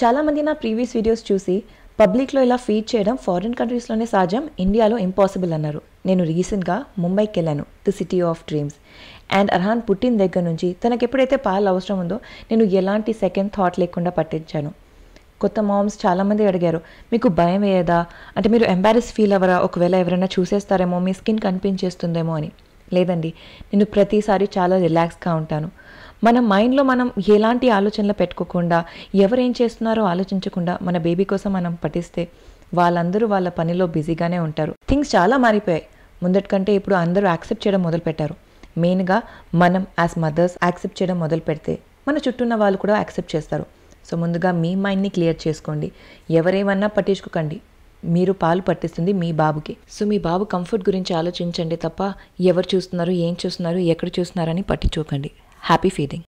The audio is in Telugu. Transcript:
చాలామంది నా ప్రీవియస్ వీడియోస్ చూసి పబ్లిక్లో ఇలా ఫీడ్ చేయడం ఫారిన్ కంట్రీస్లోనే సహజం ఇండియాలో ఇంపాసిబుల్ అన్నారు నేను రీసెంట్గా ముంబైకి వెళ్ళాను the city of dreams and Arhaan పుట్టిన దగ్గర నుంచి తనకు ఎప్పుడైతే పాలు అవసరం ఉందో నేను ఎలాంటి సెకండ్ థాట్ లేకుండా పట్టించాను కొత్త మామ్స్ చాలామంది అడిగారు మీకు భయం వేయదా అంటే మీరు ఎంబారెస్ ఫీల్ అవ్వరా ఒకవేళ ఎవరైనా చూసేస్తారేమో మీ స్కిన్ కనిపించేస్తుందేమో అని లేదండి నేను ప్రతిసారి చాలా రిలాక్స్గా ఉంటాను మన మైండ్లో మనం ఎలాంటి ఆలోచనలు పెట్టుకోకుండా ఎవరేం చేస్తున్నారో ఆలోచించకుండా మన బేబీ కోసం మనం పఠిస్తే వాళ్ళందరూ వాళ్ళ పనిలో బిజీగానే ఉంటారు థింగ్స్ చాలా మారిపోయాయి ముందటి కంటే ఇప్పుడు అందరూ యాక్సెప్ట్ చేయడం మొదలుపెట్టారు మెయిన్గా మనం యాజ్ మదర్స్ యాక్సెప్ట్ చేయడం మొదలు పెడితే మన చుట్టూ ఉన్న వాళ్ళు కూడా యాక్సెప్ట్ చేస్తారు సో ముందుగా మీ మైండ్ని క్లియర్ చేసుకోండి ఎవరేమన్నా పట్టించుకోకండి మీరు పాలు పట్టిస్తుంది మీ బాబుకి సో మీ బాబు కంఫర్ట్ గురించి ఆలోచించండి తప్ప ఎవరు చూస్తున్నారు ఏం చూస్తున్నారు ఎక్కడ చూస్తున్నారని పట్టించుకోకండి హ్యాపీ ఫీలింగ్